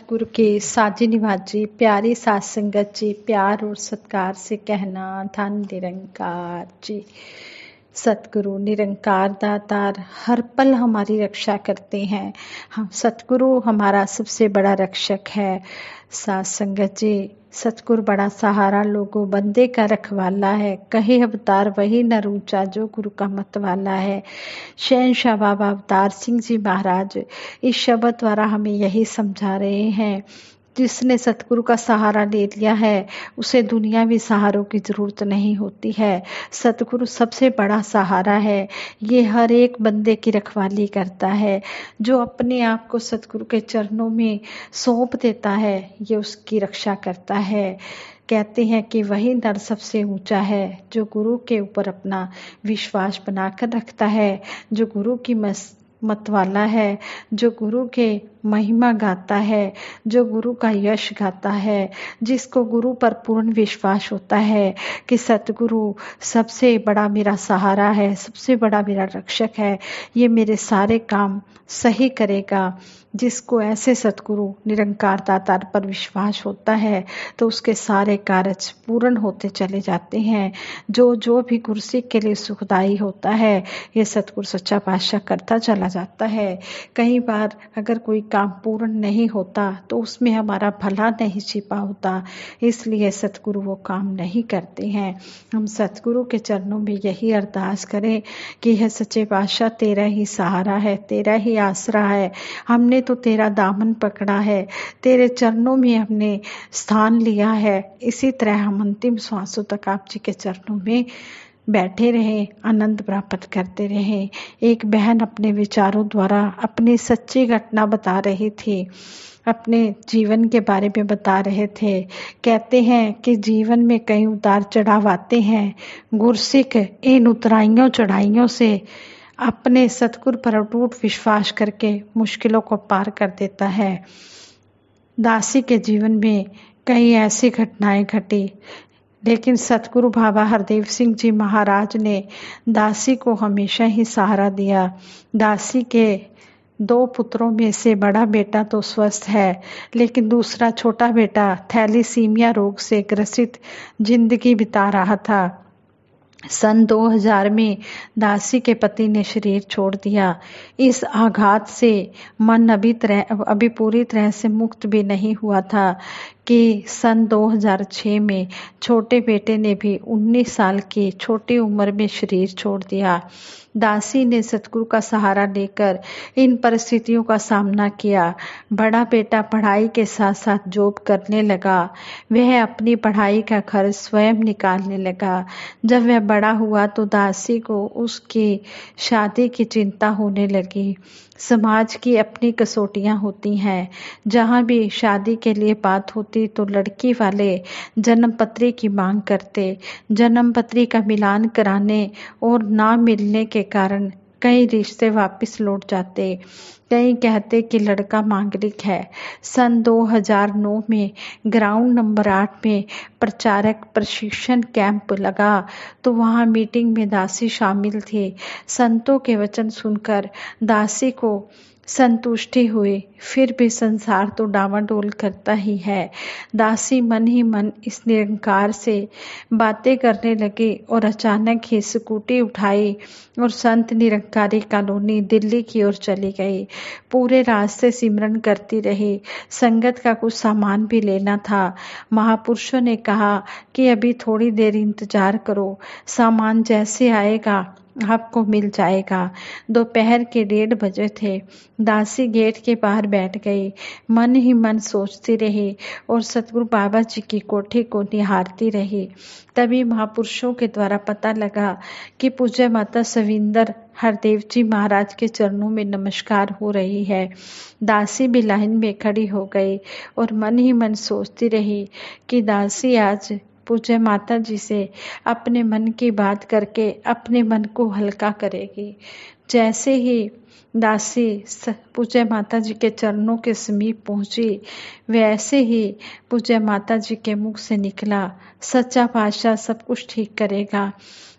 सतगुरु के साजी निवाजे प्यारी सात संगत जी प्यार और सत्कार से कहना धन निरंकार जी सतगुरु निरंकार दातार हर पल हमारी रक्षा करते हैं हम सतगुरु हमारा सबसे बड़ा रक्षक है सा संगत जी सतगुरु बड़ा सहारा लोगों बंदे का रखवाला है कहे अवतार वही न रूचा जो गुरु का मत वाला है शाह बाबा अवतार सिंह जी महाराज इस शब्द द्वारा हमें यही समझा रहे हैं जिसने सतगुरु का सहारा ले लिया है उसे दुनिया भी सहारों की ज़रूरत नहीं होती है सतगुरु सबसे बड़ा सहारा है ये हर एक बंदे की रखवाली करता है जो अपने आप को सतगुरु के चरणों में सौंप देता है ये उसकी रक्षा करता है कहते हैं कि वही नर सबसे ऊंचा है जो गुरु के ऊपर अपना विश्वास बनाकर रखता है जो गुरु की मस मतवाला है जो गुरु के महिमा गाता है जो गुरु का यश गाता है जिसको गुरु पर पूर्ण विश्वास होता है कि सतगुरु सबसे बड़ा मेरा सहारा है सबसे बड़ा मेरा रक्षक है ये मेरे सारे काम सही करेगा जिसको ऐसे सतगुरु निरंकार दातार पर विश्वास होता है तो उसके सारे कार्य पूर्ण होते चले जाते हैं जो जो भी कुर्सी के लिए सुखदायी होता है ये सतगुरु सच्चा पातशाह करता चला जाता है कई बार अगर कोई काम पूर्ण नहीं होता तो उसमें हमारा भला नहीं छिपा होता इसलिए सतगुरु वो काम नहीं करते हैं हम सतगुरु के चरणों में यही अरदास करें कि यह सच्चे बादशाह तेरा ही सहारा है तेरा ही आसरा है हमने तो तेरा दामन पकड़ा है तेरे चरणों में हमने स्थान लिया है इसी तरह हम अंतिम श्वासों तक आप जी के चरणों में बैठे रहे आनंद प्राप्त करते रहे एक बहन अपने विचारों द्वारा अपनी सच्ची घटना बता रही थी अपने जीवन के बारे में बता रहे थे कहते हैं कि जीवन में कई उतार चढ़ाव आते हैं गुरसिख इन उतराइयों चढ़ाइयों से अपने सतगुर पर अटूट विश्वास करके मुश्किलों को पार कर देता है दासी के जीवन में कई ऐसी घटनाएं घटी लेकिन सतगुरु बाबा हरदेव सिंह जी महाराज ने दासी को हमेशा ही सहारा दिया दासी के दो पुत्रों में से बड़ा बेटा तो स्वस्थ है लेकिन दूसरा छोटा बेटा थैलीसीमिया रोग से ग्रसित जिंदगी बिता रहा था सन 2000 में दासी के पति ने शरीर छोड़ दिया इस आघात से मन अभी तरह अभी पूरी तरह से मुक्त भी नहीं हुआ था कि सन 2006 में छोटे बेटे ने भी 19 साल की छोटी उम्र में शरीर छोड़ दिया दासी ने सतगुरु का सहारा लेकर इन परिस्थितियों का सामना किया बड़ा बेटा पढ़ाई के साथ साथ जॉब करने लगा वह अपनी पढ़ाई का खर्च स्वयं निकालने लगा जब वह बड़ा हुआ तो दासी को उसकी शादी की चिंता होने लगी समाज की अपनी कसौटियाँ होती हैं जहाँ भी शादी के लिए बात होती होती तो लड़की वाले जन्म पत्री की मांग करते जन्म पत्री का मिलान कराने और ना मिलने के कारण कई रिश्ते वापस लौट जाते कई कहते कि लड़का मांगलिक है सन 2009 में ग्राउंड नंबर आठ में प्रचारक प्रशिक्षण कैंप लगा तो वहाँ मीटिंग में दासी शामिल थे संतों के वचन सुनकर दासी को संतुष्टि हुई फिर भी संसार तो डोल करता ही है दासी मन ही मन इस निरंकार से बातें करने लगी और अचानक ही स्कूटी उठाई और संत निरंकारी कॉलोनी दिल्ली की ओर चली गई पूरे रास्ते सिमरन करती रही संगत का कुछ सामान भी लेना था महापुरुषों ने कहा कि अभी थोड़ी देर इंतजार करो सामान जैसे आएगा आपको मिल जाएगा दोपहर के डेढ़ बजे थे दासी गेट के बाहर बैठ गई मन ही मन सोचती रही और सतगुरु बाबा जी की कोठी को निहारती रही तभी महापुरुषों के द्वारा पता लगा कि पूज्य माता सविंदर हरदेव जी महाराज के चरणों में नमस्कार हो रही है दासी भी लाइन में खड़ी हो गई और मन ही मन सोचती रही कि दासी आज पूज्य माता जी से अपने मन की बात करके अपने मन को हल्का करेगी जैसे ही दासी पूज्य माता जी के चरणों के समीप पहुंची वैसे ही पूज्य माता जी के मुख से निकला सच्चा बादशाह सब कुछ ठीक करेगा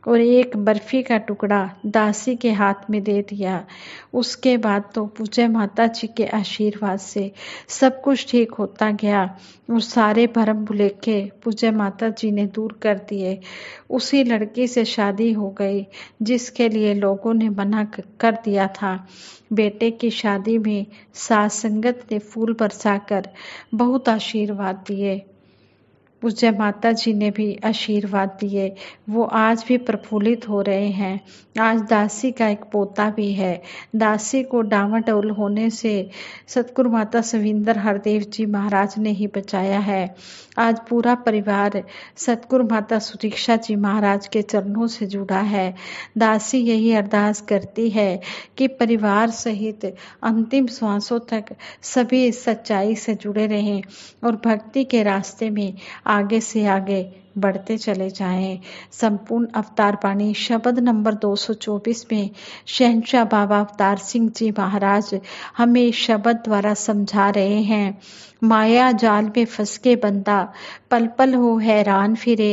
और एक बर्फी का टुकड़ा दासी के हाथ में दे दिया उसके बाद तो पूज्य माता जी के आशीर्वाद से सब कुछ ठीक होता गया और सारे भरम भुलेखे पूज्य माता जी ने दूर कर दिए उसी लड़की से शादी हो गई जिसके लिए लोगों ने मना कर दिया था बेटे की शादी में सासंगत ने फूल बरसाकर बहुत आशीर्वाद दिए उस जय माता जी ने भी आशीर्वाद दिए वो आज भी प्रफुल्लित हो रहे हैं आज दासी का एक पोता भी है दासी को डोल होने से सतगुरु माता सविंदर हरदेव जी महाराज ने ही बचाया है आज पूरा परिवार सतगुरु माता सुदीक्षा जी महाराज के चरणों से जुड़ा है दासी यही अरदास करती है कि परिवार सहित अंतिम श्वासों तक सभी इस सच्चाई से जुड़े रहें और भक्ति के रास्ते में आगे से आगे बढ़ते चले जाएं संपूर्ण अवतार पानी शब्द नंबर 224 में शहनशाह बाबा अवतार सिंह जी महाराज हमें शब्द द्वारा समझा रहे हैं माया जाल में फंस बंदा पल पल हो हैरान फिरे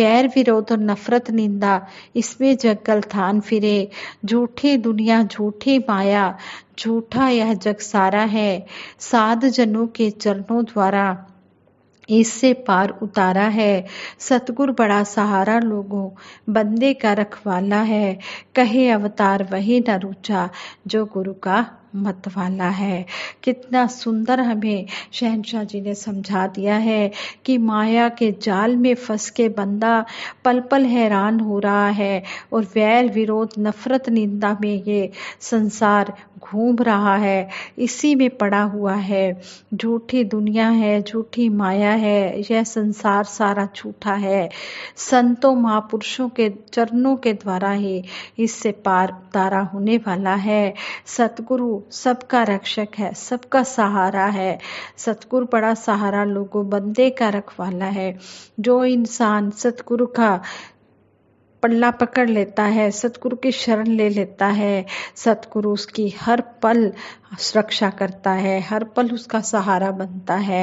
वैर विरोध और नफरत निंदा इसमें जगल थान फिरे झूठी दुनिया झूठी माया झूठा यह जग सारा है साध जनों के चरणों द्वारा इससे पार उतारा है सतगुर बड़ा सहारा लोगों बंदे का रखवाला है कहे अवतार वही न रुचा जो गुरु का मतवाला है कितना सुंदर हमें शहनशाह जी ने समझा दिया है कि माया के जाल में फंस के बंदा पल पल हैरान हो रहा है और वैर विरोध नफरत निंदा में ये संसार घूम रहा है इसी में पड़ा हुआ है झूठी दुनिया है झूठी माया है यह संसार सारा झूठा है संतों महापुरुषों के चरणों के द्वारा ही इससे पार तारा होने वाला है सतगुरु सबका रक्षक है सबका सहारा है सतगुरु बड़ा सहारा लोगों बंदे का रखवाला है जो इंसान सतगुरु का पल्ला पकड़ लेता है सतगुरु की शरण ले लेता है सतगुरु उसकी हर पल सुरक्षा करता है हर पल उसका सहारा बनता है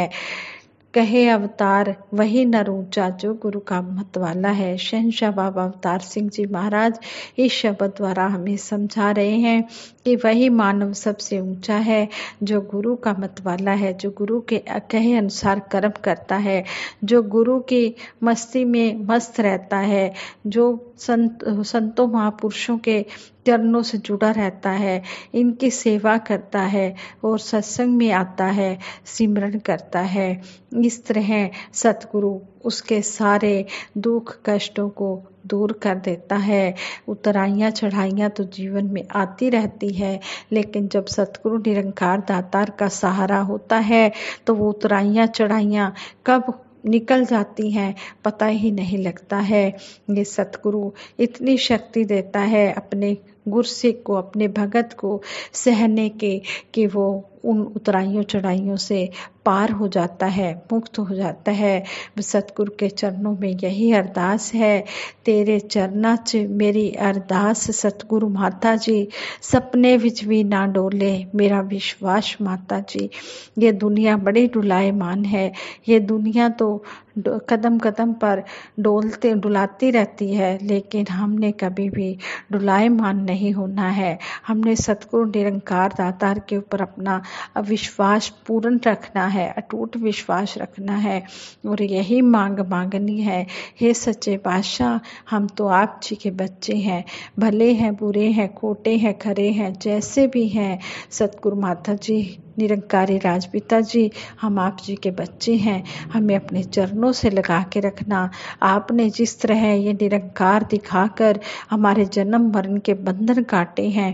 कहे अवतार वही नर ऊंचा जो गुरु का मत वाला है शहनशाह बाबा अवतार सिंह जी महाराज इस शब्द द्वारा हमें समझा रहे हैं कि वही मानव सबसे ऊंचा है जो गुरु का मत वाला है जो गुरु के कहे अनुसार कर्म करता है जो गुरु की मस्ती में मस्त रहता है जो संत संतों महापुरुषों के चरणों से जुड़ा रहता है इनकी सेवा करता है और सत्संग में आता है सिमरण करता है इस तरह सतगुरु उसके सारे दुख कष्टों को दूर कर देता है उतराइयाँ चढ़ाइयाँ तो जीवन में आती रहती है लेकिन जब सतगुरु निरंकार दातार का सहारा होता है तो वो उतराइयाँ चढ़ाइयाँ कब निकल जाती हैं पता ही नहीं लगता है ये सतगुरु इतनी शक्ति देता है अपने गुरसिख को अपने भगत को सहने के कि वो उन उतराइयों चढ़ाइयों से पार हो जाता है मुक्त हो जाता है सतगुरु के चरणों में यही अरदास है तेरे चरणा च मेरी अरदास सतगुरु माता जी सपने विच भी ना डोले मेरा विश्वास माता जी ये दुनिया बड़ी डुलायमान है ये दुनिया तो कदम कदम पर डोलते डुलाती रहती है लेकिन हमने कभी भी डुलायमान नहीं होना है हमने सतगुरु निरंकार दातार के ऊपर अपना विश्वास पूर्ण रखना है अटूट विश्वास रखना है और यही मांग मांगनी है हे सच्चे बादशाह हम तो आप जी के बच्चे हैं भले हैं बुरे हैं खोटे हैं खरे हैं जैसे भी हैं सतगुरु माता जी निरंकारी राजपिता जी हम आप जी के बच्चे हैं हमें अपने चरणों से लगा के रखना आपने जिस तरह ये निरंकार दिखाकर हमारे जन्म मरण के बंधन काटे हैं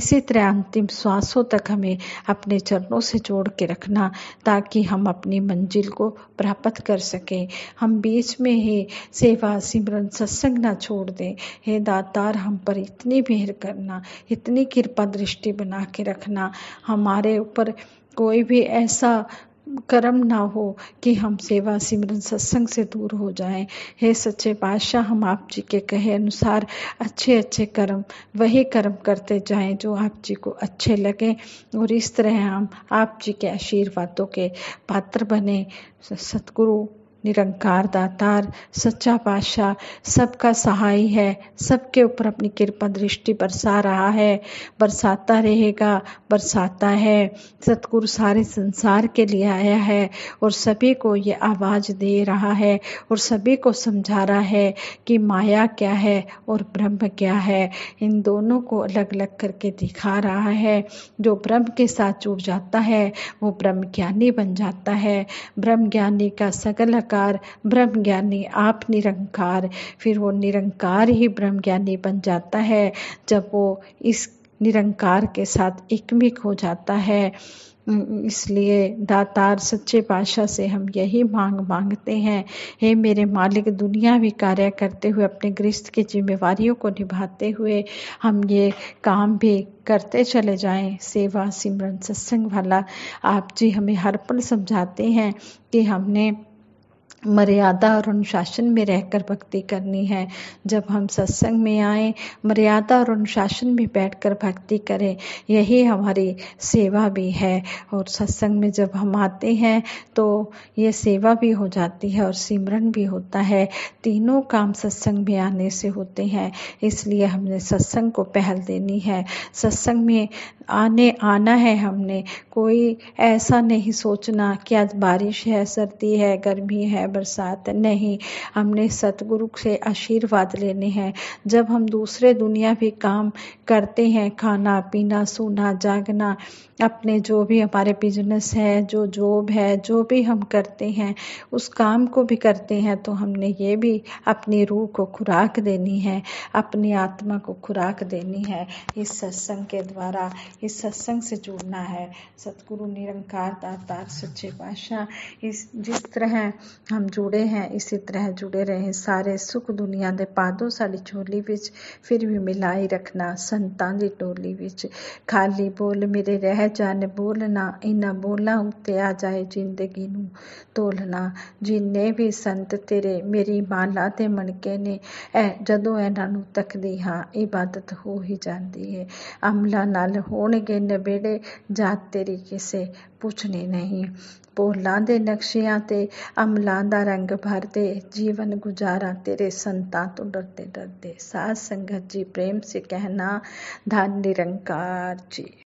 इसी तरह अंतिम श्वासों तक हमें अपने चरणों से जोड़ के रखना ताकि हम अपनी मंजिल को प्राप्त कर सकें हम बीच में ही सेवा सिमरन सत्संग ना छोड़ दें हे दातार हम पर इतनी मेहर करना इतनी कृपा दृष्टि बना के रखना हमारे ऊपर कोई भी ऐसा कर्म ना हो कि हम सेवा सिमरन सत्संग से दूर हो जाएं हे सच्चे बादशाह हम आप जी के कहे अनुसार अच्छे अच्छे कर्म वही कर्म करते जाएं जो आप जी को अच्छे लगें और इस तरह हम आप जी के आशीर्वादों के पात्र बने सतगुरु निरंकार दातार सच्चा पाशाह सबका सहाय है सबके ऊपर अपनी कृपा दृष्टि बरसा रहा है बरसाता रहेगा बरसाता है सतगुरु सारे संसार के लिए आया है और सभी को ये आवाज़ दे रहा है और सभी को समझा रहा है कि माया क्या है और ब्रह्म क्या है इन दोनों को अलग अलग करके दिखा रहा है जो ब्रह्म के साथ जुड़ जाता है वो ब्रह्म ज्ञानी बन जाता है ब्रह्म ज्ञानी का सगल प्रकार ब्रह्म ज्ञानी आप निरंकार फिर वो निरंकार ही ब्रह्म ज्ञानी बन जाता है जब वो इस निरंकार के साथ एकमिक हो जाता है इसलिए दातार सच्चे पाशाह से हम यही मांग मांगते हैं हे मेरे मालिक दुनिया भी कार्य करते हुए अपने गृहस्थ की जिम्मेवारियों को निभाते हुए हम ये काम भी करते चले जाएं सेवा सिमरन सत्संग वाला आप जी हमें हर पल समझाते हैं कि हमने मर्यादा और अनुशासन में रहकर भक्ति करनी है जब हम सत्संग में आए मर्यादा और अनुशासन में बैठकर भक्ति करें यही हमारी सेवा भी है और सत्संग में जब हम आते हैं तो ये सेवा भी हो जाती है और सिमरन भी होता है तीनों काम सत्संग में आने से होते हैं इसलिए हमने सत्संग को पहल देनी है सत्संग में आने आना है हमने कोई ऐसा नहीं सोचना कि आज बारिश है सर्दी है गर्मी है बरसात नहीं हमने सतगुरु से आशीर्वाद लेने हैं जब हम दूसरे दुनिया भी काम करते हैं खाना पीना सोना जागना अपने जो भी हमारे बिजनेस है जो जॉब है जो भी हम करते हैं उस काम को भी करते हैं तो हमने ये भी अपनी रूह को खुराक देनी है अपनी आत्मा को खुराक देनी है इस सत्संग के द्वारा इस सत्संग से जुड़ना है सतगुरु निरंकार दातार सच्चे पाशाह इस जिस तरह हम ਹਮ ਜੁੜੇ ਹੈ ਇਸੇ ਤਰ੍ਹਾਂ ਜੁੜੇ ਰਹੇ ਸਾਰੇ ਸੁਖ ਦੁਨੀਆ ਦੇ ਪਾ ਦੋ ਸਾਡੀ ਝੋਲੀ ਵਿੱਚ ਫਿਰ ਵੀ ਮਿਲਾਈ ਰੱਖਣਾ ਸੰਤਾਂ ਦੀ ਟੋਲੀ ਵਿੱਚ ਖਾਲੀ ਬੋਲ ਮੇਰੇ ਰਹਿ ਜਾਣ ਬੋਲਣਾ ਇਹਨਾਂ ਬੋਲਾਂ ਉੱਤੇ ਆ ਜਾਏ ਜ਼ਿੰਦਗੀ ਨੂੰ ਤੋਲਣਾ ਜਿੰਨੇ ਵੀ ਸੰਤ ਤੇਰੇ ਮੇਰੀ ਮਾਲਾ ਤੇ ਮਣਕੇ ਨੇ ਐ ਜਦੋਂ ਇਹਨਾਂ ਨੂੰ ਤੱਕਦੀ ਹਾਂ ਇਬਾਦਤ ਹੋ ਹੀ ਜਾਂਦੀ ਹੈ ਅਮਲਾ ਨਾਲ ਹੋਣਗੇ ਨਵੇੜੇ ਜਾਤ ਤੇਰੀ ਕਿਸੇ ਪੁੱਛਣੇ ਨਹੀਂ ਪੋਲਾਂ ਦੇ ਨਕਸ਼ਿਆਂ ਤੇ ਅਮਲਾਂ सदा रंग दे जीवन गुजारा तेरे संता तो डरते डरते सास संगत जी प्रेम से कहना धन निरंकार जी